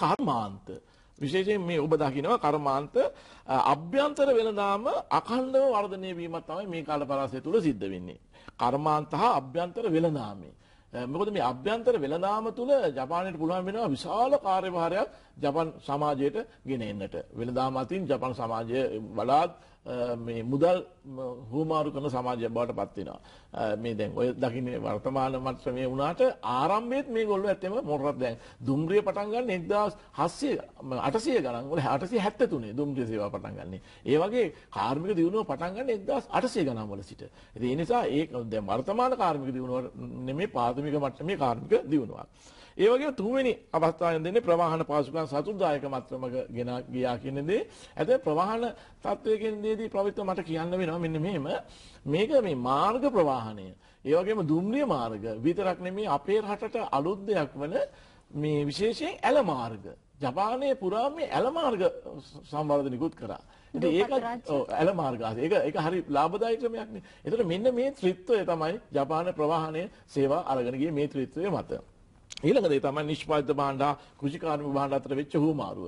කර්මාන්ත. විශේෂයෙන් මේ ඔබ දකිනවා කර්මාන්ත අභ්‍යන්තර වෙනදාම අඛණ්ඩව වර්ධනය වීම තමයි මේ කාල පරාසය තුල සිද්ධ වෙන්නේ. කර්මාන්ත හා අභ්‍යන්තර වෙනදාමේ. මොකද මේ අභ්‍යන්තර වෙළඳාම තුළ ජපානයට පුළුවන් වෙනවා විශාල කාර්යභාරයක් ජපන් සමාජයට ගෙන එන්නට. වෙළඳාම අතින් ජපන් සමාජය වඩාත් මේ මුදල් හූමාරු කරන සමාජය බවට පත්වෙනවා. මේ දැන් ඔය දකින්නේ වර්තමාන මට්ටමේ වුණාට ආරම්භයේත් මේගොල්ලෝ ඇත්තම මොකක්ද දැන් දුම්රිය පටන් ගන්න 1700 800 ගණන් වල 873 දුම්රිය සේවාව පටන් ගන්නේ. ඒ වගේ කාර්මික දියුණුව පටන් ගන්න 1800 ගණන් වල සිට. ඉතින් ඒ නිසා ඒ දැන් වර්තමාන කාර්මික දියුණුව නෙමෙයි පාදමික මට්ටමේ කාර්මික දියුණුවක්. ඒ වගේ තුන්වෙනි අවස්ථාවෙන් දෙන්නේ ප්‍රවාහන පාසුකම් සතුටුදායක මට්ටමක ගෙන ගියා කියන දේ. ඇතැයි ප්‍රවාහන තත්වයකින්දීදී ප්‍රවිත්ව මට කියන්න වෙනවා මෙන්න මෙහෙම මේක මේ මාර්ග ප්‍රවාහණය. ඒ වගේම දුම්රිය මාර්ග විතරක් නෙමෙයි අපේ රටට අලුත් දෙයක් වන මේ විශේෂයෙන් ඇල මාර්ග. ජපානයේ පුරා මේ ඇල මාර්ග සංවර්ධන නිකුත් කරා. ඒක ඇල මාර්ගාස ඒක එක හරි ලාබදායි ක්‍රමයක්නේ. එතකොට මෙන්න මේ ත්‍රිත්වය තමයි ජපාන ප්‍රවාහනය සේවා අරගෙන ගියේ මේ ත්‍රිත්වය මත. ඊළඟ දේ තමයි නිෂ්පාදිත භාණ්ඩ කෘෂිකාර්මික භාණ්ඩ අතර වෙච්ච හුවමාරුව.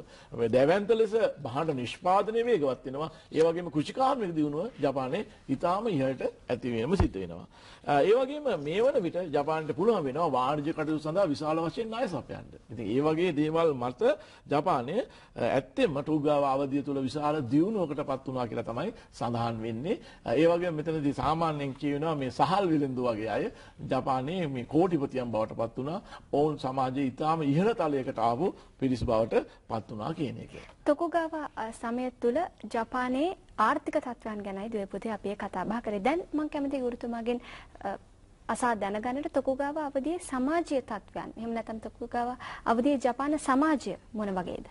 දැවැන්ත ලෙස භාණ්ඩ නිෂ්පාදනය වේගවත් වෙනවා. ඒ වගේම කෘෂිකාර්මික දියුණුව ජපානයේ ඊටාම ඉහළට ඇති වෙනම සිද්ධ වෙනවා. ඒ වගේම මේ වන විට ජපානට පුළුවන් වෙනවා වාණිජ කටයුතු සඳහා විශාල වශයෙන් ණය සපයන්න. ඉතින් ඒ වගේ දේවල් මත ජපානය ඇත්තෙන්ම ටූගාව අවධිය තුළ විශාල දියුණුවකටපත් වුණා කියලා තමයි සඳහන් වෙන්නේ. ඒ වගේම මෙතනදී සාමාන්‍යයෙන් කියනවා මේ සහල් විලඳු වගේ අය ජපානයේ මේ කෝටිපතියන් බවට පත් වුණා. ඔවුන් සමාජයේ ඉතාම ඉහළ තලයකට ආපු පිරිස් බවට පත් වුණා කියන එක. තොකුගාවා සමය තුළ ජපානයේ ආර්ථික තත්ත්වයන් ගැනයි දුවේ පුතේ අපි කතා බහ කරේ. දැන් මම කැමතියි ගුරුතුමාගෙන් අසා දැනගන්නට තොකුගාව අවදියේ සමාජීය තත්ත්වයන්. එහෙම නැත්නම් තොකුගාව අවදියේ ජපාන සමාජය මොන වගේද?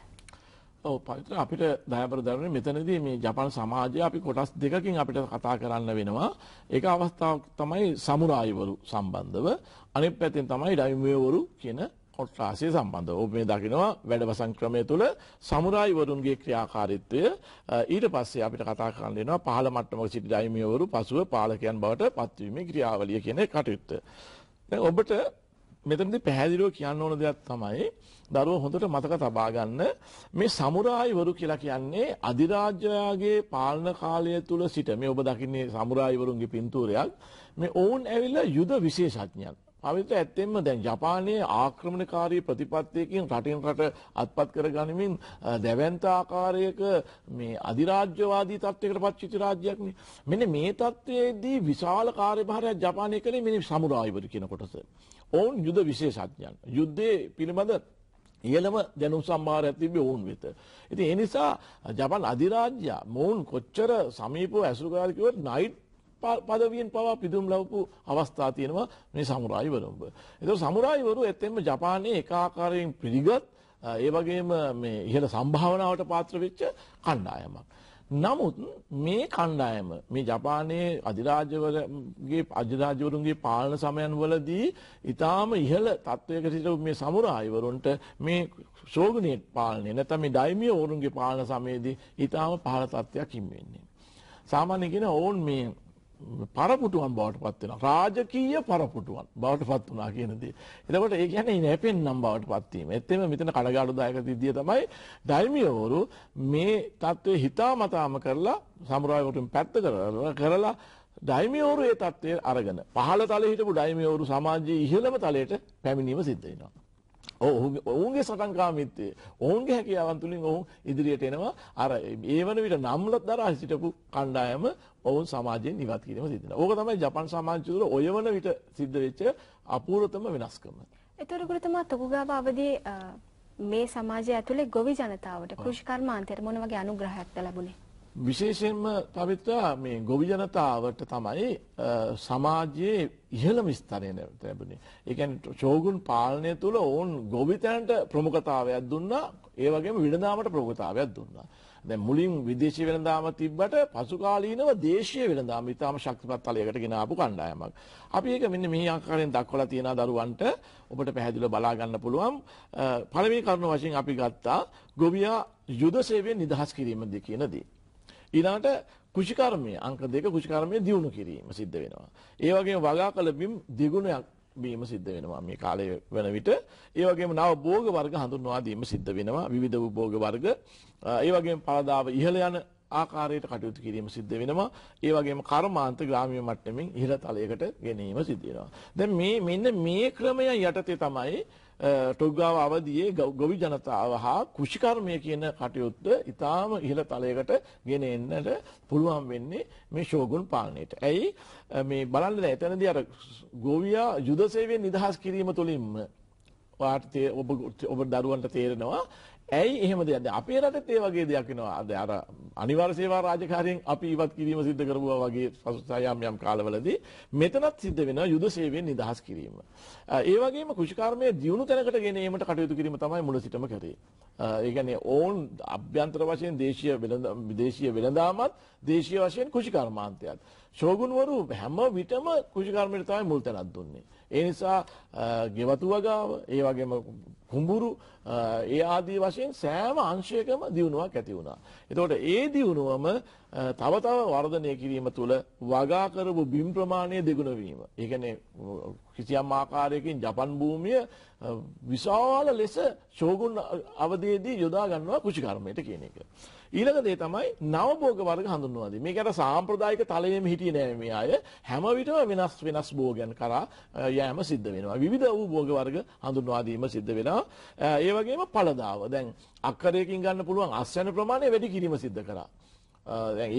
ඔව් පවිත්‍ර අපිට දයබර දරුනේ මෙතනදී මේ ජපාන සමාජය අපි කොටස් දෙකකින් අපිට කතා කරන්න වෙනවා. ඒක අවස්ථාවක් තමයි සමුරායිවරු සම්බන්ධව අනිත් පැත්තෙන් තමයි ඩයිමෝවරු කියන කොට්ටාශය සම්බන්ධ ඔබ මේ දකිනවා වැඩවසන් ක්‍රමය තුළ සමුරායිවරුන්ගේ ක්‍රියාකාරිත්වය ඊට පස්සේ අපිට කතා කරන්නවා පහළ මට්ටමක සිටි දයිමියවරු පසුව පාලකයන් බවට පත්වීමේ ක්‍රියාවලිය කියන කටයුත්ත. ඔබට මෙතනදි පැහැදිලිව කියන්න ඕන දෙයක් තමයි දරුව හොඳට මතක තබා ගන්න මේ සමුරායිවරු කියලා කියන්නේ අධිරාජ්‍යයාගේ පාලන කාලය තුල සිට මේ ඔබ දකින්නේ සමුරායිවරුන්ගේ පින්තූරයක් මේ ඔවුන් ඇවිල්ලා යුද විශේෂඥයන් අවිත ඇත්තෙන්ම දැන් ජපානයේ ආක්‍රමණකාරී ප්‍රතිපත්තියකින් රටින් රට අත්පත් කරගනිමින් දැවැන්ත ආකාරයක මේ අධිරාජ්‍යවාදී තත්ත්වයකට පත් චිති රාජ්‍යයක් නේ. මෙන්න මේ තත්ත්වයේදී විශාල කාර්යභාරයක් ජපානය කළේ මෙනි සමුරායිවරු කියන කොටස. ඔවුන් යුද විශේෂඥයන්. යුද්ධයේ පිළිබඳ ඉහළම දැනුම් සම්භාරයක් තිබේ ඔවුන් වෙත. ඉතින් ඒ නිසා ජපාන් අධිරාජ්‍ය මොවුන් කොච්චර සමීපව ඇසුරු කරලා කිව්වොත් නයිට් පදවියෙන් පවා පිදුම් ලවපු අවස්ථා තියෙනවා මේ සමුරායිවරුම්බ. එතු සමුරායිවරු එත්තෙම ජපානයේ එකාකාරයෙන් පිළිගත් ඒ වගේම ඉහළ සම්භාවනාවට පාත්‍රවෙච්ච කණ්ඩායමක්. නමුත් මේ කණ්ඩායම මේ ජපානයේ අධිරාජවරගේ අජරාජවරුන්ගේ පාලන සමයන් වලදී ඉතාම ඉහළ තත්ත්වයක සිට මේ සමුරායිවරුන්ට මේ ශෝගනයට පාලනය නැතම මේ ඩයිමිය ඕරුන්ගේ පාලන සමයේදී ඉතාම පහල තත්ත්වයක් කිම්වෙන්නේ. සාමාන්‍යගෙන ඔවුන් මේ පරපුටුවන් බවට පත් වෙන රාජකීය පරපුටුවන් බවට පත් වනා කියනදී. එතකට ඒ ගැන නැපෙන් නම් බවට පත්වීම එත්තෙම මෙතන කඩගාඩුදායක දිදිය තමයි දයිමියවරු මේ තත්ත්වය හිතා මතාම කරලා සමුරායකටම පැත්ත කරව කරලා ඩයිමියෝරු ඒ තත්ත්වය අරගෙන පහල තල හිටපු ඩයිමියෝරු සමාජයේ ඉහළම තලයට පැමිණීම සිද්ධෙනවා. ඔවුන්ගේ සටන්කාමිත්තේ ඔවුන්ගේ හැකියාවන් තුළින් ඔවුන් ඉදිරියට එනවා අර ඒ වන විට නම්ලත් දරා සිටපු කණ්ඩායම ඔවුන් සමාජය නිවත් කිරීම සිදන ඕක තමයි ජපන් සමාජතුර ඔය වන විට සිද්ධ වෙච්ච අපූරතම වෙනස්කම. එතුරගුරතමා තොකුගාව අවදී මේ සමාජය ඇතුළේ ගොවි ජනතාවට කෘෂිකර්මාන්තයට මොන වගේ අනුග්‍රහයක්ද ලැබුණේ විශේෂයෙන්ම පවිත්‍රා මේ ගොවි ජනතාවට තමයි සමාජයේ ඉහළම ස්ථානය ලැබුණේ. ඒ කියන්නේ චෝගුන් පාලනය තුල ඔවුන් ගොවිතැනට ප්‍රමුඛතාවයක් දුන්නා, ඒ වගේම විලඳාමට ප්‍රමුඛතාවයක් දුන්නා. දැන් මුලින් විදේශීය වෙළඳාම තිබ්බට පසු කාලීනව දේශීය වෙළඳාම ඊටාම ශක්තිමත් තලයකට ගෙන ආපු කණ්ඩායමක්. අපි ඒක මෙන්න මේ ආකාරයෙන් දක්වලා තියෙන දරුවන්ට ඔබට පැහැදිලිව බලා ගන්න පුළුවන්. පළවෙනි කරුණ වශයෙන් අපි ගත්තා ගොවියා යුද සේවයෙන් නිදහස් කිරීම දී කියන දේ. ඊළඟට කුෂිකර්මය අංක දෙක කුෂිකර්මය දියුණු කිරීම සිද්ධ වෙනවා. ඒ වගේම වගා කළ බිම් දෙගුණයක් බීම සිද්ධ වෙනවා මේ කාලය වෙන විට ඒ වගේම නව භෝග වර්ග හඳුන්වා දීම සිද්ධ වෙනවා විවිධ වූ භෝග වර්ග ඒ වගේම පළදාව ඉහළ යන ආකාරයට කටයුතු කිරීම සිද්ධ වෙනවා ඒ වගේම කර්මාන්ත ග්‍රාමීය මට්ටමින් ඉහළ තලයකට ගෙනීම සිද්ධ වෙනවා දැන් මේ මෙන්න මේ ක්‍රමය යටතේ තමයි ටොග්ගාව අවදියේ ගොවි ජනතාව හා කෘෂිකර්මය කියන කටයුත්ත ඉතාම ඉහළ තලයකට ගෙන එන්නට පුළුවන් වෙන්නේ මේ ශෝගුන් පාලනයට. ඇයි මේ බලන්න ඇතැනද අර ගොවයා යුදසේවෙන් නිදහස් කිරීම තුළින්ම වාර්තය ඔබ ඔබ දරුවන්ට තේරෙනවා ඇයි එහෙම දෙයක් අපේ රටත් ඒ වගේ දෙයක් වෙනවා අද අර අනිවාර්ය සේවා රාජකාරියෙන් අපි ඉවත් කිරීම සිද්ධ කරපුවා වගේ සයම් යම් කාලවලදී මෙතනත් සිද්ධ වෙනවා යුද සේවයෙන් නිදහස් කිරීම. ඒ වගේම කෘෂිකාර්මයේ දියුණු තැනකට ගෙන ඒමට කටයුතු කිරීම තමයි මුල සිටම කරේ. ඒ කියන්නේ ඕන් අභ්‍යන්තර වශයෙන් දේශීය වෙළඳ විදේශීය වෙළඳාමත් දේශීය වශයෙන් කෘෂිකර්මාන්තයත්. ශෝගුන්වරු හැම විටම කෘෂිකර්මයට තමයි මුල් තැනක් දුන්නේ. ඒ නිසා ගෙවතු වගාව ඒ වගේම කුඹුරු ඒ ආදී වශයෙන් සෑම අංශයකම දියුණුවක් ඇති වුණා. එතකොට ඒ දියුණුවම තව තව වර්ධනය කිරීම තුළ වගා කරපු බිම් ප්‍රමාණය දෙගුණ වීම. ඒ කියන්නේ කිසියම් ආකාරයකින් ජපන් භූමිය විශාල ලෙස ෂෝගුන් අවධියේදී යොදා ගන්නවා කුෂිකර්මයට කියන එක. ඊළඟ දේ තමයි නවභෝග වර්ග හඳුන්වා දෙන්නේ. මේකට සාම්ප්‍රදායික තලයේම හිටියේ නෑ මේ අය. හැම විටම වෙනස් වෙනස් භෝගයන් කරා යෑම සිද්ධ වෙනවා. විවිධ වූ භෝග වර්ග හඳුන්වා දීම සිද්ධ වෙනවා. ඒ වගේම පළදාව දැන් අක්කරයකින් ගන්න පුළුවන් අස්වැන ප්‍රමාණය වැඩි කිරීම සිද්ධ කරා.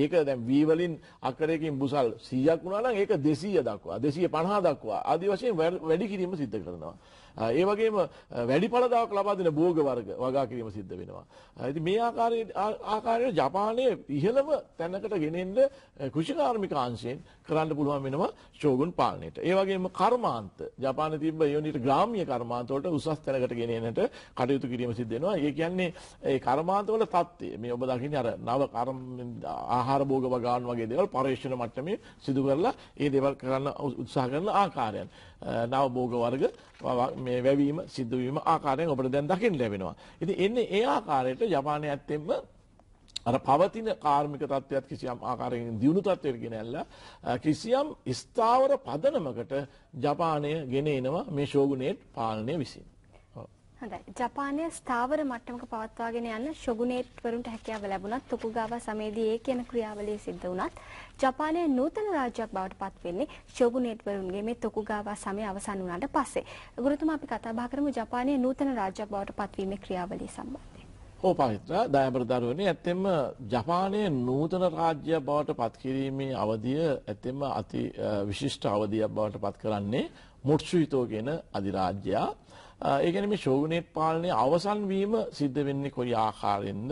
ඒක දැන් වීවලින් අක්කරයකින් බුසල් සීයක් වුණනම් ඒක දෙසීය දක්වා දෙසිය පණහා දක්වා අධි වශයෙන් වැඩි කිරීම සිද්ධ කරනවා. ඒ වගේම වැඩි පලදාවක් ලබාදන බෝග වර්ග වගා කිරීම සිද්ධ වෙනවා. ඇති මේ ආකාරය ආකාරයට ජපානය ඉහළම තැනකට ගෙනෙන්ද කෘෂිකාර්මිකාංශයෙන් කරන්න පුළුවන් වෙනවා ශෝගුන් පාලනයට. ඒවගේම කර්මාන්ත ජපාන තිබ යනිට ග්‍රාමිය කර්මාන්තවලට උසස් තැනකට ගෙනනට කටයුතු කිරීම සිද්ධෙනවා. ඒ කියන්නේ ඒ කර්මාන්තවල තත්වේ මේ ඔබ දකින අර නව ආහාර බෝග වගාන් වගේ දෙවල් පර්ේෂණ මට්ටමේ සිදු කරලා ඒ දෙවල් කරන්න උත්සාහ කරන ආකාරයන් නව බෝග වර්ග මේ වැවීම සිද්ධවීම ආකාරයෙන් ඔබට දැන් දකින්න ලැබෙනවා. ඉතින් එන්නේ ඒ ආකාරයට ජපානයේ ඇත්තෙම අර පවතින කාර්මික තත්ත්වයක් කිසියම් ආකාරයෙන් දියුණු තත්ත්වයට ගෙනැල්ලා කිසියම් ස්ථාවර පදනමකට ජපානය ගෙන එනවා මේ ශෝගුණේට් පාලනය විසින්. හොඳයි. ජපානයේ ස්ථාවර මට්ටමක පවත්වාගෙන යන ෂොගුනේට්වරුන්ට හැකියාව ලැබුණත් තොකුගාවා සමයේදී ඒ කියන ක්‍රියාවලිය සිද්ධ වුණත් ජපානය නූතන රාජ්‍යයක් බවට පත්වෙන්නේ ෂොගුනේට්වරුන්ගේ මේ තොකුගාවා සමය අවසන් වුණාට පස්සේ. ගුරුතුමා අපි කතා බහ කරමු ජපානයේ නූතන රාජ්‍යයක් බවට පත්වීමේ ක්‍රියාවලිය සම්බන්ධයෙන්. හෝ පවිත්‍ර දයබරදරුවනේ ඇත්තෙම ජපානය නූතන රාජ්‍ය බවට පත්කිරීමේ අවධිය ඇතෙම අති විශිෂ්ට අවධියක් බවට පත් කරන්නේ මුට්සුහිතෝ කියෙන අධිරාජ්‍යයා ඒ කියන්නේ මේ ශෝගුණේ පාලනය අවසන් වීම සිද්ධ වෙන්නේ කොයි ආකාරයෙන්ද?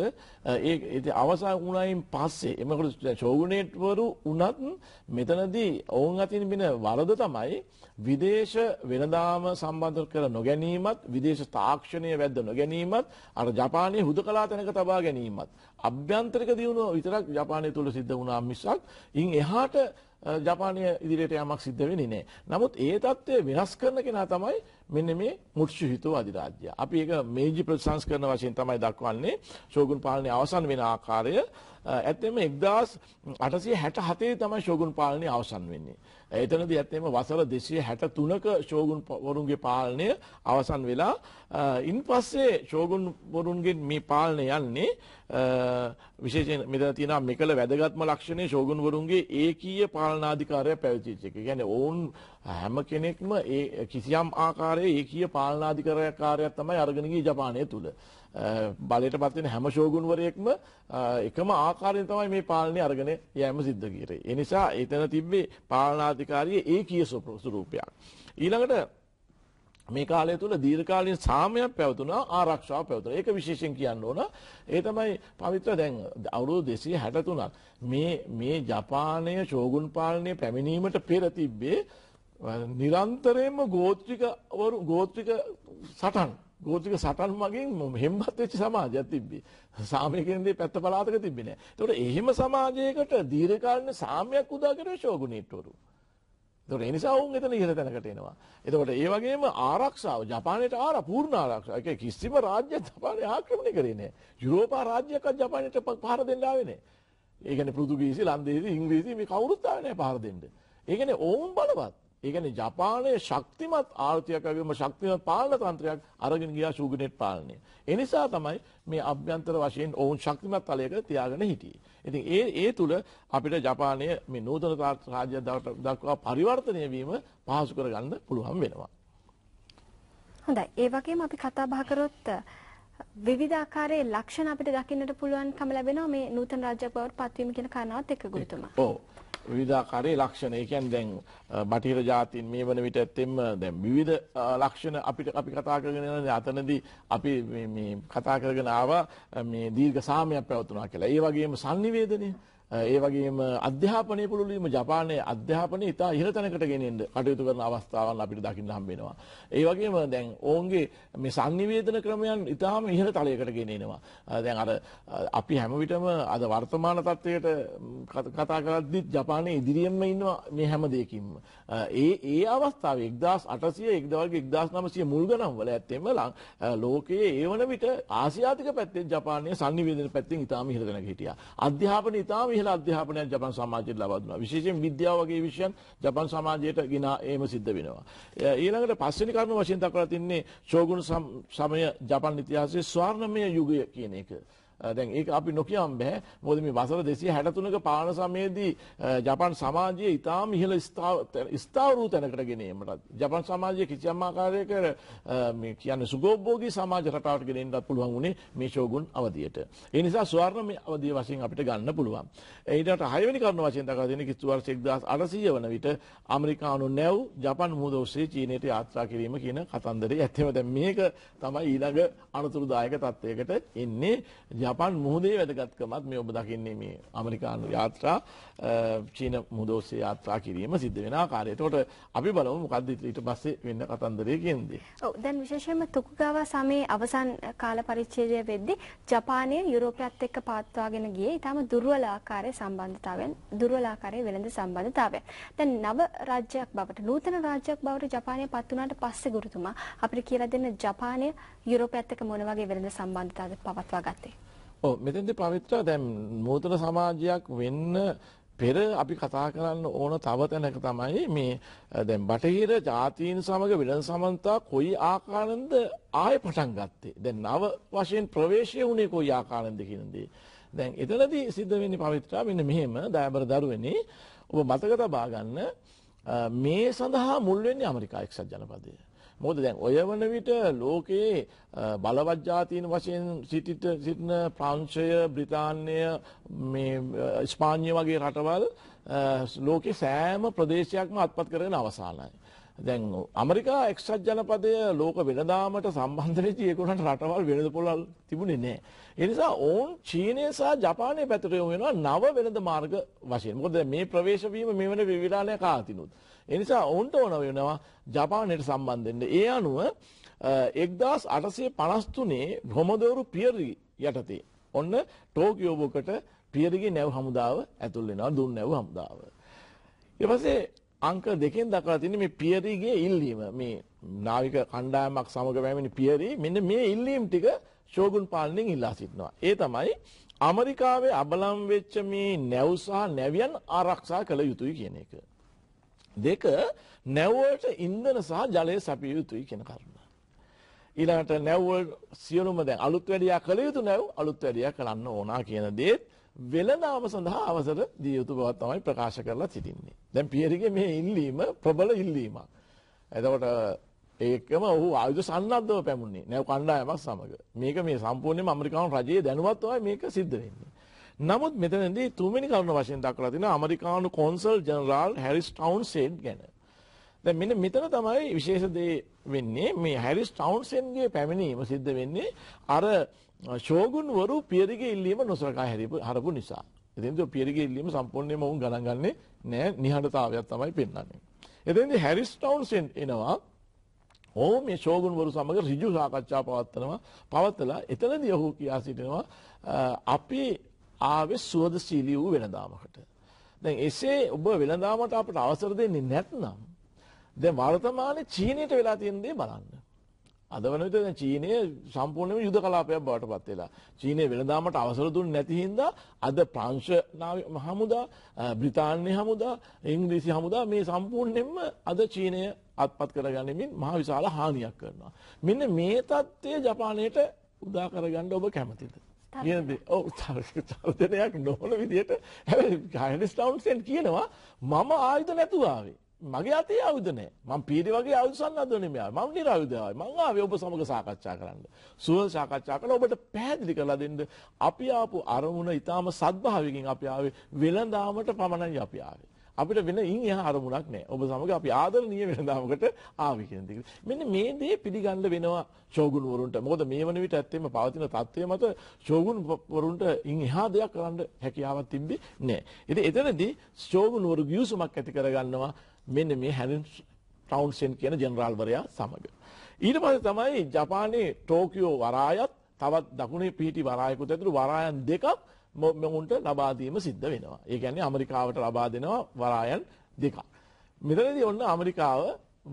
ඒ ඉතින් අවසන් වුණායින් පස්සේ එමකොට ශෝගුණේවරු උනත් මෙතනදී ඔවුන් අතින් වෙන වරද තමයි විදේශ වෙනදාම සම්බන්ධ කර නොගැනීමත් විදේශ තාක්ෂණය වැද්ද නොගැනීමත් අර ජපානයේ හුදකලා තැනක තබා ගැනීමත් අභ්‍යන්තරික දියුණුව විතරක් ජපානය තුල සිද්ධ වුණා මිසක් ඉන් එහාට ජපානය ඉදිරියට යමක් සිද්ධ වෙනි නෑ. නමුත් ඒ තත්ත්වය වෙනස් කරන කෙනා තමයි මෙන්න මේ මුට්ෂු හිතු අධිරාජ්‍ය. අපි ඒක මේජි ප්‍රසංස් කරන වශයෙන් තමයි දක්වන්නේ ශෝගුන් පාලනය අවසන් වෙන ආකාරය ඇත්තම එක්දස් අටසේ හැට හතේ තමයි ශෝගුන් පාලනය අවසන් වෙන්නේ. එතනදී ඇත්තෙම වසර 263ක ෂෝගුන් වරුන්ගේ පාලනය අවසන් වෙලා ඉන් පස්සේ ෂෝගුන් වරුන්ගේ මේ පාලනය යන්නේ විශේෂයෙන් මෙතන තියෙනවා මෙකල වැදගත්ම ලක්ෂණය ෂෝගුන් වරුන්ගේ ඒකීය පාලනාධිකාරය පැවතිච්ච එක. කියන්නේ ඔවුන් හැම කෙනෙක්ම ඒ කිසියම් ආකාරයේ ඒකීය පාලනාධිකාරයක් කාර්යයක් තමයි අරගෙන ගියේ ජපානය තුල. බලයට පත්වෙන හැම ශෝගුණවරයෙක්ම එකම ආකාරයෙන් තමයි මේ පාලනය අරගෙන යෑම සිද්ධ කිරේ. එනිසා එතන තිබ්බේ පාලනාධිකාරිය ඒ කිය සුරූපයක්. ඊළඟට මේ කාලය තුළ දීර්කාලින් සාමයක් පැවතුනා ආරක්ෂාව පැවතුන ඒක විශේෂෙන් කියන්න ඕන ඒ තමයි පවිත්‍ර දැන් අවුරුදු දෙසිය හැටතුනක් මේ මේ ජපානය ශෝගුන් පාලනය පැමිණීමට පෙර තිබ්බේ නිරන්තරයෙන්ම ගෝත්‍රිකවරු ගෝත්‍රික සටන් ගෝතික සටන් මගින් හෙම්බත් වෙච්ච සමාජයක් තිබ්බේ. සාමය කියන දේ පැත්ත පළාතක තිබ්බේ නෑ. ඒතකොට එහෙම සමාජයකට දීර්ඝකාලීන සාමයක් උදා කරන ෂෝගුනීට්වරු. ඒතකොට ඒ නිසා වුන් එතන ඉහළ තැනකට එනවා. ඒතකොට ඒ වගේම ආරක්ෂාව ජපානයේ ආර පූර්ණ ආරක්ෂාව. ඒක කිසිම රාජ්‍යයක් ජපානය ආක්‍රමණය කරේ නෑ. යුරෝපා රාජ්‍යයක්වත් ජපානයට පහර දෙන්න ආවේ නෑ. ඒ කියන්නේ පෘතුගීසි, ලන්දේසි, ඉංග්‍රීසි මේ කවුරුත් ආවේ නෑ පහර දෙන්න. ඒ කියන්නේ ඕම් බලවත්. ඒ කියන්නේ ජපානයේ ශක්තිමත් ආර්ථිකයක් වගේම ශක්තිමත් පාලන තන්ත්‍රයක් අරගෙන ගියා ෂුගනෙට් පාලනය. ඒ නිසා තමයි මේ අභ්‍යන්තර වශයෙන් ඔවුන් ශක්තිමත් තලයක තියාගෙන හිටියේ. ඉතින් ඒ ඒ තුල අපිට ජපානයේ මේ නූතන රාජ්‍ය දක්වා පරිවර්තනය වීම පහසු කරගන්න පුළුවන් වෙනවා. හොඳයි. ඒ වගේම අපි කතා බහ කරොත් විවිධාකාරයේ ලක්ෂණ අපිට දකින්නට පුළුවන්කම ලැබෙනවා මේ නූතන රාජ්‍යයක් බවට පත්වීම කියන කාරණාවත් එක්ක ගුරුතුමා. ඔව්. විධාකාරයේ ලක්ෂණ. ඒ කියන්නේ දැන් බටහිර ජාතීන් මේ වන විට ඇත්තෙම දැන් විවිධ ලක්ෂණ අපිට අපි කතා කරගෙන යනවා. අතනදී අපි මේ කතා කරගෙන ආවා මේ දීර්ඝ සාමයක් පැවතුණා කියලා. ඒ වගේම sannivedanaya ඒ වගේම අධ්‍යාපනය පුළුලීම ජපානය අධ්‍යාපනය ඉතා ඉහළ තැනකට ගෙනෙන්ට කටයුතු කරන අවස්ථාවන් අපිට දකින්න හම්බෙනවා. ඒ වගේම දැන් ඔවුන්ගේ මේ සංනිවේදන ක්‍රමයන් ඉතාම ඉහළ තලයකට ගෙනෙනවා. දැන් අර අපි හැමවිටම අද වර්තමාන තත්ත්වයට කතා කරද්දිත් ජපානය ඉදිරියෙන්ම ඉන්නවා මේ හැම දෙයකින්ම. ඒ ඒ අවස්ථාව එක්දස් අටසිය එක්දවල්ගේ එක්දස් නමසය මුල්ගනම්වල ඇත්තෙම ලං ලෝකයේ ඒවන විට ආසියාතික පැත්තෙන් ජපානය සංනිවේදන පැත්තිෙන් ඉතාම හිරදන හිටිය. අධ්‍යාපන ඉතාම ඉහළ අධ්‍යාපනයක් ජපන් සමාජයට ලබා දුන්නා. විශේෂයෙන් විද්‍යාව වගේ විෂයන් ජපන් සමාජයට ගිනා ඒම සිද්ධ වෙනවා. ඊළඟට පස්වෙනි කර්ම වශයෙන් දක්වලා තින්නේ ෂෝගුන් සමය ජපන් ඉතිහාසයේ ස්වර්ණමය යුගය කියන එක. දැන් ඒක අපි නොකියම් බෑ මොකද මේ වසර 263ක පාලන සමයේදී ජපාන් සමාජයේ ඊටාම ඉහළ ස්ථාවර වූ තැනකට ගෙන ඒමටත් ජපාන් සමාජයේ කිසියම් ආකාරයක මේ කියන්නේ සුගෝභෝගී සමාජ රටාවට ගෙන එන්නත් පුළුවන් වුණේ මේ ෂෝගුන් අවධියට. ඒ නිසා ස්වර්ණ මේ අවධිය වශයෙන් අපිට ගන්න පුළුවන්. ඊට හයවෙනි කරුණ වශයෙන් දක්වලා තියෙන කිස්තු වර්ෂ 1800 වන විට ඇමරිකානු නැව් ජපාන් මුහුද ඔස්සේ චීනයට යාත්‍රා කිරීම කියන කතන්දරේ ඇත්තම දැන් මේක තමයි ඊළඟ අනතුරුදායක තත්වයකට එන්නේ ජපාන් මුහදේ වැදගත්කමත් මේ ඔබ දකින්නේ මේ අමරිකානු යාත්‍රා චීන මුදෝසේ යාත්‍රා කිරීම සිද්ධ වෙන කාරයතකොට අපි බලව මොකක්දිීට පස්සේ වෙන්න කතන්දරයකෙන්දේ. දැන් විශේෂම තුකුගාව සමේ අවසන් කාල පරිච්චේදය වෙද්දි ජපානය යුරෝපයත් එක්ක පාත්වාගෙන ගිය ඉතාම දුර්ුවලාකාරය සම්බන්ධතාවෙන් දුර්ුවලාකාරය වෙළඳ සම්බන්ධතාවය. දැන් නව රාජ්‍යයක් බවට නූතන රාජ්‍යයක් බවට ජපානය පත්වනාට පස්සෙ ගුරුතුමා අපිට කියලා දෙන්න ජපානය යුරෝපයත් එක්ක මොන වගේ වෙළඳ සම්බන්ධතාවද පවත්වා ගත්තේ. ඔව් මෙතෙන්දී පවිත්‍ර දැන් නූතන සමාජයක් වෙන්න පෙර අපි කතා කරන්න ඕන තව තැනක තමයි මේ දැන් බටහිර ජාතීන් සමග විලන් සමන්තා කොයි ආකාරන්ද ආය පටන් ගත්තේ. දැන් නව වශයෙන් ප්‍රවේශය වුණේ කොයි ආකාරන්ද කියනදී. දැන් එතනදී සිද්ධ වෙන්නේ පවිත්‍රා මෙන්න මෙහෙම දයබර දරුවනේ ඔබ මතක තබා ගන්න මේ සඳහා මුල් වෙන්නේ ඇමරිකා එක්සත් ජනපදය. මොකද දැන් ඔය වන විට ලෝකයේ බලවත් ජාතීන් වශයෙන් සිටිත සිටින ප්‍රංශය බ්‍රිතාන්‍ය මේ ස්පාඤ්ඤ වගේ රටවල් ලෝකේ සෑම ප්‍රදේශයක්ම අත්පත් කරගෙන අවසානයි. දැන් අමරිකා එක්සත් ජනපදය ලෝක වෙනදාමට සම්බන්ධරච ඒකුණට රටවල් වෙනද පොළල් තිබුණේ නෑ. එනිසා ඔවුන් චීනය සහ ජපානය පැතරයෝ වෙනවා නව වෙනද මාර්ග වශයෙන් මොද මේ ප්‍රවේශවීම මෙවන විවිලානය කාතිනුත්. එනිසා ඔවුන්ට ඕන වෙනවා ජපානයට සම්බන්ධෙන්ට. ඒ අනුව එක්දස් අටසේ පනස්තුනේ බ්‍රොමදවරු පියරි යටතේ. ඔන්න ටෝකියෝබෝකට පියරිගේ නැව් හමුදාව ඇතුල්ලෙනවා දුන් නැව් හමුදාව. ඉපසේ අංක දෙකෙන් දක්වා තින මේ පියරීගේ ඉල්ලීම මේ නාවික කණ්ඩායමක් සමග පැමිණි පියරී මෙන්න මේ ඉල්ලීම් ටික ශෝගුන් පාලනෙන් ඉල්ලා සිටිනවා. ඒ තමයි අමරිකාවේ අබලම් වෙච්ච මේ නැව් සහ නැවියන් ආරක්ෂා කළ යුතුයි කියන එක. දෙක නැව්වලට ඉන්ධන සහ ජලය සැපිය යුතුයි කියන කරුණ. ඊළඟට නැව්වල සියලුම දැන් අලුත් වැඩියා කළ යුතු නැව් අලුත් වැඩියා කරන්න ඕනා කියන දේත් වෙළඳාම සඳහා අවසර දිය යුතු බව තමයි ප්‍රකාශ කරලා සිටින්නේ. දැන් පියරිගේ මේ ඉල්ලීම ප්‍රබල ඉල්ලීමක්. එතකොට ඒකම ඔහු ආයුධ සන්නද්ධව පැමුණේ නැව් කණ්ඩායමක් සමග. මේක මේ සම්පූර්ණයෙන්ම ඇමරිකානු රජයේ දැනුවත් මේක සිද්ධ වෙන්නේ. නමුත් මෙතනදී තුන්වෙනි කරුණ වශයෙන් දක්වලා තිනවා ඇමරිකානු කොන්සල් ජෙනරාල් හැරිස් ටවුන්සෙන්ඩ් ගැන. දැන් මෙන්න මෙතන තමයි විශේෂ දේ වෙන්නේ මේ හැරිස් ටවුන්සෙන්ඩ්ගේ පැමිණීම සිද්ධ වෙන්නේ අර ෂෝගුන් වරු පියරිගේ ඉල්ලීම නොසලකා හරපු නිසා. ඉතින් ඒ පියරිගේ ඉල්ලීම සම්පූර්ණයෙන්ම වුන් ගණන් ගන්නේ නෑ නිහඬතාවයක් තමයි පෙන්වන්නේ. එතෙන්දී හැරිස් ටවුන්සෙන්ඩ් එනවා ඔහු මේ ෂෝගුන් වරු සමග ඍජු සාකච්ඡා පවත්වනවා. පවත්ලා එතනදී ඔහු කියා සිටිනවා අපි ආවේ සුවදශීලී වූ වෙළඳාමකට. දැන් එසේ ඔබ වෙළඳාමට අපට අවසර දෙන්නේ නැත්නම් දැන් වර්තමානයේ චීනයට වෙලා තියෙන දේ බලන්න. අද වන විට දැන් චීනය සම්පූර්ණයෙන්ම යුද කලාපයක් බවට පත් වෙලා. චීනය වෙළඳාමට අවසර දුන්නේ නැති හින්දා අද ප්‍රංශ හමුදා, බ්‍රිතාන්‍ය හමුදා, ඉංග්‍රීසි හමුදා මේ සම්පූර්ණයෙන්ම අද චීනය අත්පත් කරගනිමින් මහ විශාල හානියක් කරනවා. මෙන්න මේ தත්ත්වය ජපානයට උදා කරගන්න ඔබ කැමතිද? කියන්නේ ඔව් තර්ජනයක් නොවන විදිහට හැබැයි ගයනස් ටවුන්සෙන් කියනවා මම ආයුධ නැතුව ආවේ. මගේ අතේ ආයුධ නැහැ. මම පීඩේ වගේ ආයුධ සම්නදන්නේ මෙයා. මම නිරායුධයි. මං ආවේ ඔබ සමග සාකච්ඡා කරන්න. සුව සාකච්ඡා කළා ඔබට පැහැදිලි කරලා දෙන්න අපි ආපු අරමුණ ඊටාම සත්භාවයකින් අපි ආවේ වෙලඳාමට පමණයි අපි ආවේ. අපිට වෙන ඉන් එහා අරමුණක් නැහැ. ඔබ සමග අපි ආදරණීය වෙනදාමකට ආවි කියන දේ. මෙන්න මේ දේ පිළිගන්න වෙනවා ෂෝගුන් වරුන්ට. මොකද මේ වන විට ඇත්තෙම පවතින තත්ත්වය මත ෂෝගුන් වරුන්ට ඉන් එහා දෙයක් කරන්න හැකියාවක් තිබ්බේ නැහැ. ඉතින් එතනදී ෂෝගුන් වරු ගිවිසුමක් ඇති කරගන්නවා මෙන්න මේ හැරන් ටවුන්සෙන් කියන ජෙනරාල්වරයා සමග. ඊට පස්සේ තමයි ජපානයේ ටෝකියෝ වරායත් තවත් දකුණේ පිහිටි වරායකුත් ඇතුළු වරායන් දෙකක් මොමුන්ට ලබාදීම සිද්ධ වෙනවා. ඒ කියන්නේ ඇමරිකාවට ලබා දෙනවා වරායන් දෙකක්. මෙතනදී ඔන්න ඇමරිකාව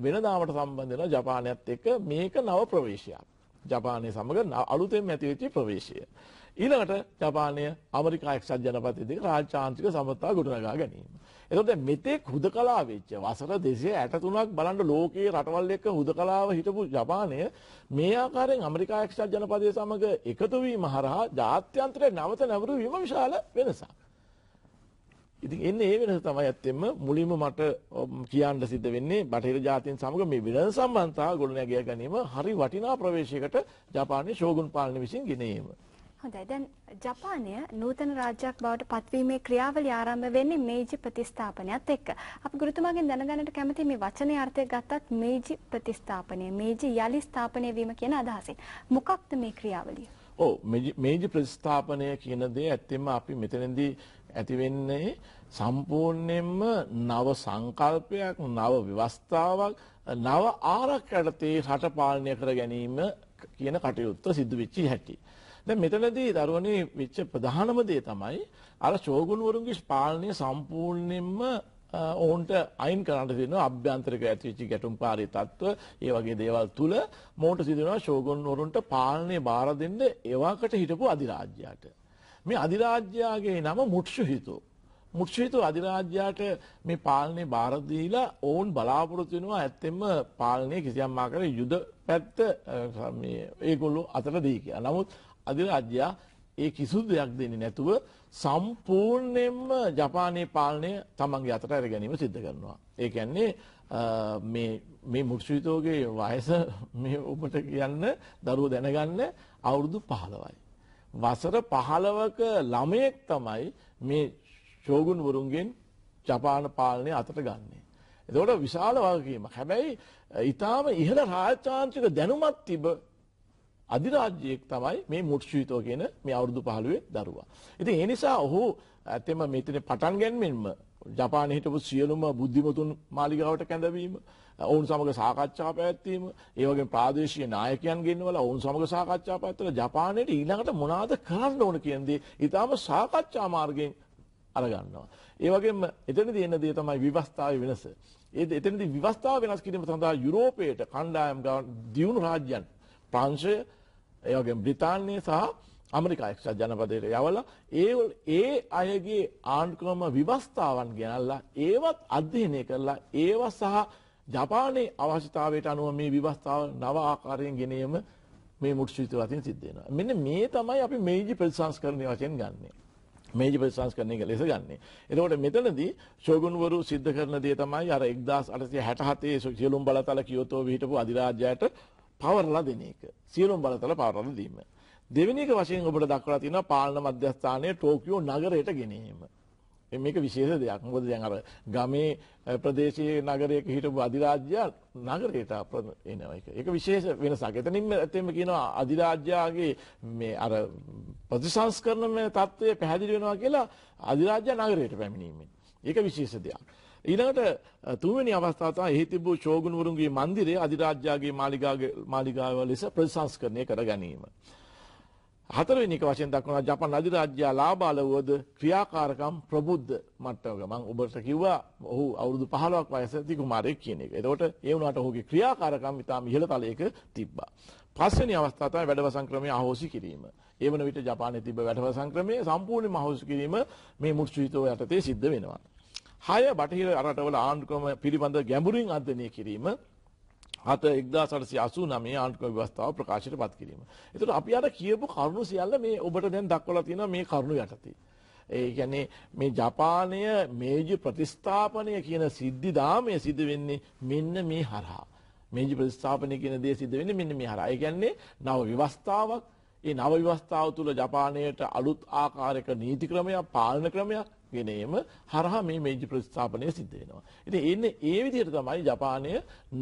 වෙනදාවට සම්බන්ධ වෙනවා ජපානයත් එක්ක මේක නව ප්‍රවේශයක්. ජපානය සමග අලුතෙන් ඇතිවෙච්ච ප්‍රවේශය. ඊළඟට ජපානය අමරිකා එක්සත් ජනපති දෙක රාජාන්තික සමත්තා ගොඩනගා ගැනීම. එතකොට මෙතෙක් හුදකලා වෙච්ච වසර 263ක් බලන්න ලෝකයේ රටවල් එක්ක හුදකලාව හිටපු ජපානය මේ ආකාරයෙන් අමරිකා එක්සත් ජනපදයේ සමග එකතු වීම හරහා ජාත්‍යන්තරයේ නැවත නැවරු වීම විශාල වෙනසක්. ඉතින් එන්නේ ඒ වෙනස තමයි ඇත්තෙම මුලින්ම මට කියන්න සිද්ධ වෙන්නේ බටහිර ජාතීන් සමග මේ වෙනස සම්බන්ධතාව ගොඩනැගිය ගැනීම හරි වටිනා ප්‍රවේශයකට ජපානයේ ෂෝගුන් පාලන විසින් ගෙන ඒම. හොඳයි. දැන් ජපානය නූතන රාජ්‍යයක් බවට පත්වීමේ ක්‍රියාවලිය ආරම්භ වෙන්නේ මේජි ප්‍රතිස්ථාපනයත් එක්ක. අපි ගුරුතුමාගෙන් දැනගන්නට කැමති මේ වචනේ අර්ථය ගත්තත් මේජි ප්‍රතිස්ථාපනය, මේජි යලි ස්ථාපනය වීම කියන අදහසින්. මොකක්ද මේ ක්‍රියාවලිය? ඕ මේජ ප්‍රස්ථාපනය කියන දේ ඇත්තෙම අපි මෙතනදී ඇතිවෙන්නේ සම්පූර්ණයෙන්ම නව සංකල්පයක් නව ව්‍යවස්ථාවක් නව ආරක්කටතේ රට පාලනය කර ගැනීම කියන කටයුත්ත සිද්ධ වෙච්චි හැටි. දැන් මෙතනදී දරුවනේ වෙච්ච ප්‍රධානම දේ තමයි අර චෝගුණවරුන්ගේ පාලනය සම්පූර්ණයෙන්ම ඔවුන්ට අයින් කරන්න තියෙනවා අභ්‍යන්තරික ඇතිවිච්ච ගැටුම්කාරී තත්ත්ව ඒ වගේ දේවල් තුල මොහොත සිදුවෙනවා ශෝගුණවරුන්ට පාලනය බාර දෙන්න එවාකට හිටපු අධිරාජ්‍යයට මේ අධිරාජ්‍යයාගේ නම මුක්ෂුහිතෝ මුක්ෂේතු අධිරාජ්‍යයට මේ පාලනය භාරදීලා ඔවුන් බලාපොරොත්තු වෙනවා ඇත්තෙම පාලනය කිසියම් ආකාරයේ යුද පැත්ත ඒගොල්ලෝ අතර දී කියලා. නමුත් අධිරාජ්‍යයා ඒ කිසිදු දෙයක් දෙන්නේ නැතුව සම්පූර්ණයෙන්ම ජපානයේ පාලනය තමන්ගේ අතට අර ගැනීම සිද්ධ කරනවා. ඒ කියන්නේ මේ මුක්ෂීතෝගේ වයස මේ ඔබට කියන්න දරුව දැනගන්න අවුරුදු පහළවයි. වසර පහළවක ළමයෙක් තමයි මේ ශෝගුන්වරුන්ගෙන් ජපාන පාලනය අතට ගන්නේ. එතකොට විශාල වගකීම. හැබැයි ඊටාම ඉහළ රාජතාන්ත්‍රික දැනුමත් තිබ අධිරාජ්‍යයක් තමයි මේ මුට්ෂීතෝ කියන මේ අවුරුදු 15 දරුවා. ඉතින් ඒ නිසා ඔහු ඇත්තෙම මෙතන පටන් ගැනීමෙන්ම ජපානයේ හිටපු සියලුම බුද්ධිමතුන් මාලිගාවට කැඳවීම ඔවුන් සමග සාකච්ඡා පැවැත්වීම ඒ වගේම ප්‍රාදේශීය නායකයන් ගෙන්වලා ඔවුන් සමග සාකච්ඡා පැවැත්වලා ජපානයේ ඊළඟට මොනවාද කරන්න ඕන කියන දේ ඊටාම සාකච්ඡා මාර්ගයෙන් අරගන්නවා. ඒ වගේම එතනදී එන දේ තමයි විවස්ථාවේ වෙනස. ඒ එතනදී විවස්ථාව වෙනස් කිරීම සඳහා යුරෝපයට කණ්ඩායම් ගාන දියුණු රාජ්‍යයන් ප්‍රංශය ඒගේ බ්‍රිතාන්ය සහ අමරිකා එක්ෂ ජනපදයට යවල ඒවල් ඒ අයගේ ආණ්ඩුක්‍රම විවස්ථාවන් ගැනල්ලා ඒවත් අධ්‍යයනය කරලා ඒව සහ ජපානයේ අවශ්‍යතාවයට අනුව මේ විවස්ථාව නව ආකාරයෙන් ගෙනීම මේ මුට්ෂිත වතින් සිද්ධෙන. මෙන්න මේ තමයි අපි මේජි ප්‍රතිසංස් කරණය වශයෙන් ගන්නේ. මේජි ප්‍රතිසංස්කරණය ලෙස ගන්නේ. එතකොට මෙතනදී ශෝගුන්වරු සිද්ධ කරන දේ තමයි අර 1867 සියලුම් බලතල කියොතෝ විහිටපු අධිරාජ්‍යයට පවරලා දෙන එක. සියලුම බලතල පවරලා දීම. දෙවෙනි එක වශයෙන් ඔබට දක්වලා තියෙනවා පාලන මධ්‍යස්ථානයේ ටෝකියෝ නගරයට ගෙනීම. මේක විශේෂ දෙයක්. මොකද දැන් අර ගමේ ප්‍රදේශීය නගරයක හිටපු අධිරාජ්‍ය නගරයට එනවා එක. ඒක විශේෂ වෙනසක්. එතනින්ම ඇත්තෙම කියනවා අධිරාජ්‍යගේ මේ අර ප්‍රතිසංස්කරණමය తත්වය පැහැදිලි වෙනවා කියලා අධිරාජ්‍ය නගරයට පැමිණීමෙන්. ඒක විශේෂ දෙයක්. ඊළඟට තුන්වෙනි අවස්ථාව තමයි එහි තිබූ ශෝගුණවරුන්ගේ මන්දිරය අධිරාජ්‍යගේ මාලිගාවේ මාලිගාව ලෙස ප්‍රතිසංස්කරණය කර ගැනීම. හතරවෙනි එක වශයෙන් දක්වනවා ජපාන් අධිරාජ්‍යය ලාභාල වූද ක්‍රියාකාරකම් ප්‍රබුද්ධ මට්ටමක මම ඔබට කිව්වා ඔහු අවුරුදු 15ක් වයස ඇති කුමාරයෙක් කියන එක. එතකොට ඒ වුණාට ඔහුගේ ක්‍රියාකාරකම් ඉතාම ඉහළ තලයක තිබ්බා. පස්වෙනි අවස්ථාව තමයි වැඩවසම් ක්‍රමය අහෝසි කිරීම. ඒ වන විට ජපානයේ තිබ්බ වැඩවසම් ක්‍රමය සම්පූර්ණයෙන්ම අහෝසි කිරීම මේ මුත්‍රිතෝ යටතේ සිද්ධ වෙනවා. හය බටහිර අරටවල ආණ්ඩුකම පිළිබඳ ගැඹුරින් අධ්‍යනය කිරීම හත එක්දා සටසි අසු නමේ ආණ්ඩුකම ව්‍යවස්ථාව ප්‍රකාශයට පත් කිරීම. එතුට අපි අට කියපු කරුණු සියල්ල මේ ඔබට දැන් දක්වල තියෙන මේ කරුණු යටති. ඒ ගැනේ මේ ජපානය මේජ ප්‍රතිස්ථාපනය කියන සිද්ධි දාමය සිද වෙන්නේ මෙන්න මේ හරහා. මේජ ප්‍රතිස්ථාපනය කියන දේ සිද වෙන මෙන්න මේ හරයි ගැන්නේ නව විවස්ථාවක් ඒ නව විවස්ථාව තුළ ජපානයට අලුත් ආකාරක නීති ක්‍රමයක් පාලන ක්‍රමයක් ගෙනීම හරහා මේ මේජි ප්‍රතිස්ථාපනය සිද්ධ වෙනවා. ඉතින් එන්න ඒ විදිහට තමයි ජපානය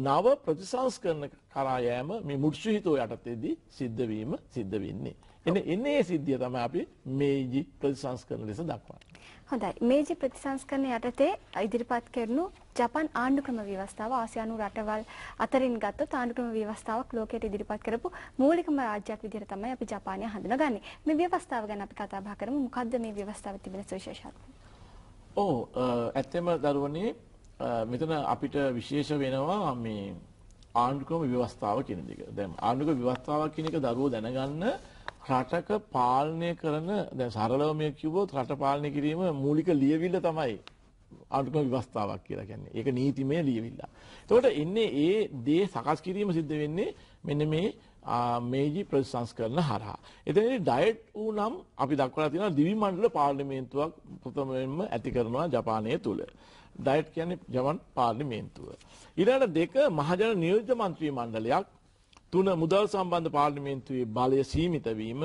නව ප්‍රතිසංස්කරණ කරා යෑම මේ මුඩ්සුහිතෝ යටතේදී සිද්ධ වීම සිද්ධ වෙන්නේ. එන්න එන්නේ ඒ සිද්ධිය තමයි අපි මේජි ප්‍රතිසංස්කරණ ලෙස දක්වන්නේ. හොඳයි. මේජි ප්‍රතිසංස්කරණ යටතේ ඉදිරිපත් කරනු ජපන් ආණ්ඩුක්‍රම ව්‍යවස්ථාව ආසියානු රටවල් අතරින් ගත්තොත් ආණ්ඩුක්‍රම ව්‍යවස්ථාවක් ලෝකයට ඉදිරිපත් කරපු මූලිකම රාජ්‍යයක් විදිහට තමයි අපි ජපානය හඳුනගන්නේ. මේ ව්‍යවස්ථාව ගැන අපි කතා බහ කරමු. මොකද්ද මේ ව්‍යවස්ථාවේ තිබෙන සුවිශේෂත්වය? ඕ ඇත්තම දරුවනේ මෙතන අපිට විශේෂ වෙනවා මේ ආණ්ඩුක්‍රම ව්‍යවස්ථාව කියන දෙක. දැන් ආණ්ඩුක ව්‍යවස්ථාව කියන එක දරුවෝ දැනගන්න රටක පාලනය කරන දැන් සරලව මේ කිව්වොත් රට පාලනය කිරීම මූලික ලියවිල්ල තමයි ආණ්ඩුක්‍රම ව්‍යවස්ථාවක් කියලා කියන්නේ. ඒක නීතිමය ලියවිල්ල. එතකොට එන්නේ ඒ දේ සකස් කිරීම සිද්ධ වෙන්නේ මෙන්න මේ මේජි ප්‍රතිසංස්කරන හරහා. එතනදී ඩයට් වූ නම් අපි දක්වලා තියෙනවා දිවි මණ්ඩල පාර්ලිමේන්තුවක් ප්‍රථමයෙන්ම ඇති කරනවා ජපානය තුල. ඩයට් කියන්නේ ජවන් පාර්ලිමේන්තුව. ඊළඟට දෙක මහජන නියෝජ්‍ය මන්ත්‍රී මණ්ඩලයක්. තුන මුදල් සම්බන්ධ පාර්ලිමේන්තුවේ බලය සීමිත වීම.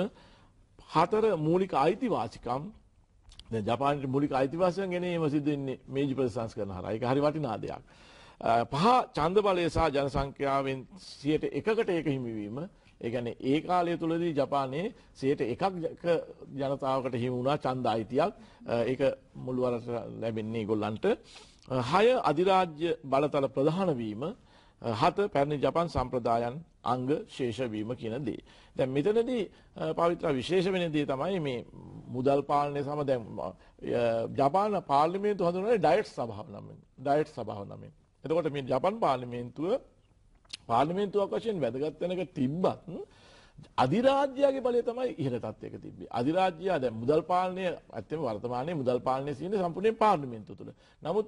හතර මූලික අයිතිවාසිකම්. දැන් ජපානයේ මූලික අයිතිවාසිකම් ගැනීම සිදු වෙන්නේ මේජි ප්‍රතිසංස්කරන හරහා. ඒක හරි වටිනා දෙයක්. පහ ඡන්ද බලය සහ ජනසංඛ්‍යාවෙන් 1%කට ඒක හිමිවීම ඒ කියන්නේ ඒ කාලය තුලදී ජපානයේ 101ක ජනතාවකට හිමි වුණා ඡන්ද අයිතියක් ඒක මුළු රටට ලැබෙන්නේ ඒගොල්ලන්ට 6 අධිරාජ්‍ය බලතල ප්‍රධාන වීම හත පැරණි ජපන් සම්ප්‍රදායන් අංග ශේෂවීම කියන දේ. දැන් මෙතනදී පවිත්‍ර විශේෂ වෙන දේ තමයි මේ මුදල් පාලනය සම දැන් ජපාන පාර්ලිමේන්තු හඳුන්වන්නේ ඩයට් සභාව නමින්. ඩයට් සභාව නමින්. එතකොට මේ ජපන් පාර්ලිමේන්තුව පාර්ලිමේන්තුවක් වශයෙන් වැදගත් වෙනක තිබ්බත් අධිරාජ්‍යයාගේ බලය තමයි ඉහළ තත්වයක තිබේ. අධිරාජ්‍යයා දැන් මුදල් පාලනය ඇත්තම වර්තමානයේ මුදල් පාලනය සිටින සම්පූර්ණ පාර්ලිමේන්තුව තුළ. නමුත්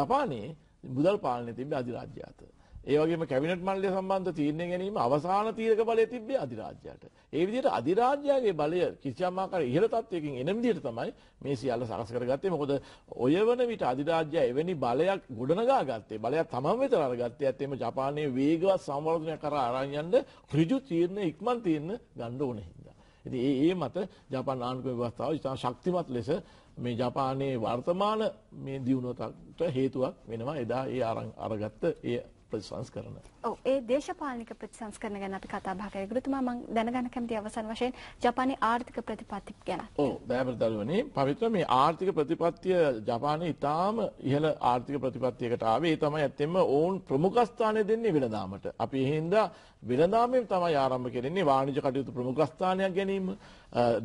ජපානයේ මුදල් පාලනය තිබේ අධිරාජ්‍යයට. ඒ වගේම කැබිනට් මණ්ඩලය සම්බන්ධ තීරණය ගැනීම අවසාන තීරක බලය තිබ්බේ අධිරාජ්‍යයට. ඒ විදිහට අධිරාජ්‍යයේ බලය කිසියම් ආකාර ඉහළ තත්වයකින් එන විදිහට තමයි මේ සියල්ල සකස් කරගත්තේ. මොකද ඔය වන විට අධිරාජ්‍යය එවැනි බලයක් ගොඩනගා ගත්තේ. බලයක් තමන් වෙත අරගත්තේ. ඇත්තෙම ජපානයේ වේගවත් සංවර්ධනය කරා අරන් යන්න ඍජු තීරණ ඉක්මන් තීරණ ගන්න ඕන හින්දා. ඉතින් ඒ ඒ මත ජපාන ආණ්ඩුවේ ව්‍යවස්ථාව ඉතා ශක්තිමත් ලෙස මේ ජපානයේ වර්තමාන මේ දියුණුවට හේතුවක් වෙනවා එදා ඒ අරගත්ත ඒ ප්‍රතිසංස්කරණ. ඔව් ඒ දේශපාලනික ප්‍රතිසංස්කරණ ගැන අපි කතා බහ කරේ. ගුරුතුමා මම දැනගන්න කැමති අවසන් වශයෙන් ජපානයේ ආර්ථික ප්‍රතිපත්ති ගැන. ඔව් දයාබර දරුවනේ පවිත්‍ර මේ ආර්ථික ප්‍රතිපත්තිය ජපානයේ ඉතාම ඉහළ ආර්ථික ප්‍රතිපත්තියකට ආවේ. ඒ තමයි ඇත්තෙන්ම ඔවුන් ප්‍රමුඛස්ථානය දෙන්නේ වෙළඳාමට. අපි ඒ හින්දා වෙළඳාමෙන් තමයි ආරම්භ කරන්නේ වාණිජ කටයුතු ප්‍රමුඛස්ථානයක් ගැනීම,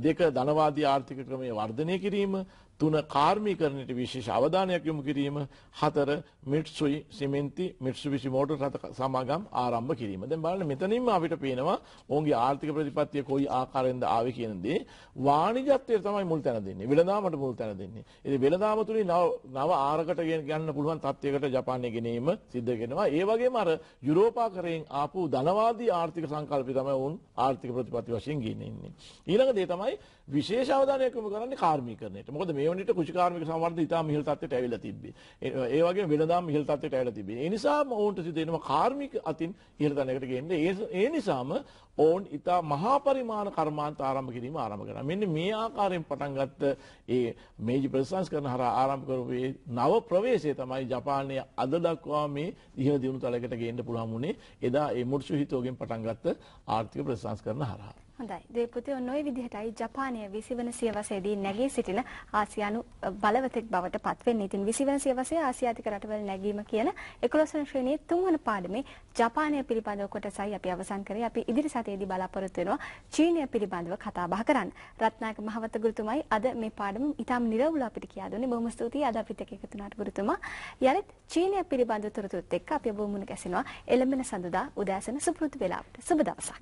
දෙක ධනවාදී ආර්ථික ක්‍රමයේ වර්ධනය කිරීම තුන කාර්මීකරණයට විශේෂ අවධානයක් යොමු කිරීම හතර මිට්සුයි සිමෙන්ති මිට්සුවිසි මෝටර් රථ සමාගම් ආරම්භ කිරීම. දැන් බලන්න මෙතනින්ම අපිට පේනවා ඔවුන්ගේ ආර්ථික ප්‍රතිපත්තිය කොයි ආකාරයෙන්ද ආවේ කියන දේ වාණිජත්වයට තමයි මුල් තැන දෙන්නේ. වෙළඳාමට මුල් තැන දෙන්නේ. ඉතින් වෙළඳාම තුලින් නව නව ආරකට ගන්න පුළුවන් තත්ත්වයකට ජපානය ගෙනීම සිද්ධ වෙනවා. ඒ වගේම අර යුරෝපාකරයෙන් ආපු ධනවාදී ආර්ථික සංකල්පය තමයි ඔවුන් ආර්ථික ප්‍රතිපත්ති වශයෙන් ගෙනින්නේ. ඊළඟ දේ තමයි විශේෂ අවධානයක් යොමු කරන්නේ කාර්මීකරණයට. මොකද මේ මේ වනිට කෘෂිකාර්මික සම්වර්ධන ඉතාම ඉහළ තත්ත්වයට ඇවිල්ලා තිබ්බේ. ඒ වගේම වෙළඳාම් ඉහළ තත්ත්වයට ඇවිල්ලා තිබ්බේ. ඒ නිසාම ඔවුන්ට සිදු වෙනවා කාර්මික අතින් ඉහළ තැනකට ගෙන්නේ. ඒ නිසාම ඔවුන් ඉතා මහා පරිමාණ කර්මාන්ත ආරම්භ කිරීම ආරම්භ කරනවා. මෙන්න මේ ආකාරයෙන් පටන් ගත්ත ඒ මේජි ප්‍රතිසංස්කරණ හරහා ආරම්භ කරපු මේ නව ප්‍රවේශය තමයි ජපානයේ අද දක්වා මේ ඉහළ දියුණු තලයකට ගේන්න පුළුවන් වුණේ. එදා ඒ මුර්ෂුහිතෝගෙන් පටන් ගත්ත ආර්ථික ප්‍රතිසංස්කරණ හරහා. හොඳයි. දේ පුතේ ඔන්න ඔය විදිහටයි ජපානය 20 වන සියවසේදී නැගී සිටින ආසියානු බලවතෙක් බවට පත් වෙන්නේ. ඉතින් 20 වන සියවසේ ආසියාතික රටවල නැගීම කියන 11 වන ශ්‍රේණියේ 3 වන පාඩමේ ජපානය පිළිබඳව කොටසයි අපි අවසන් කරේ. අපි ඉදිරි සතියේදී බලාපොරොත්තු වෙනවා චීනය පිළිබඳව කතා බහ කරන්න. රත්නායක මහවත ගුරුතුමයි අද මේ පාඩම ඉතාම නිරවුල අපිට කියා දුන්නේ. බොහොම ස්තුතියි අද අපිත් එක්ක එකතු වුණාට ගුරුතුමා. යලිත් චීනය පිළිබඳව තොරතුරුත් එක්ක අපි ඔබ මුණ ගැසෙනවා. එළඹෙන සඳුදා උදෑසන සුපුරුදු වේලාවට. සුබ දවසක්.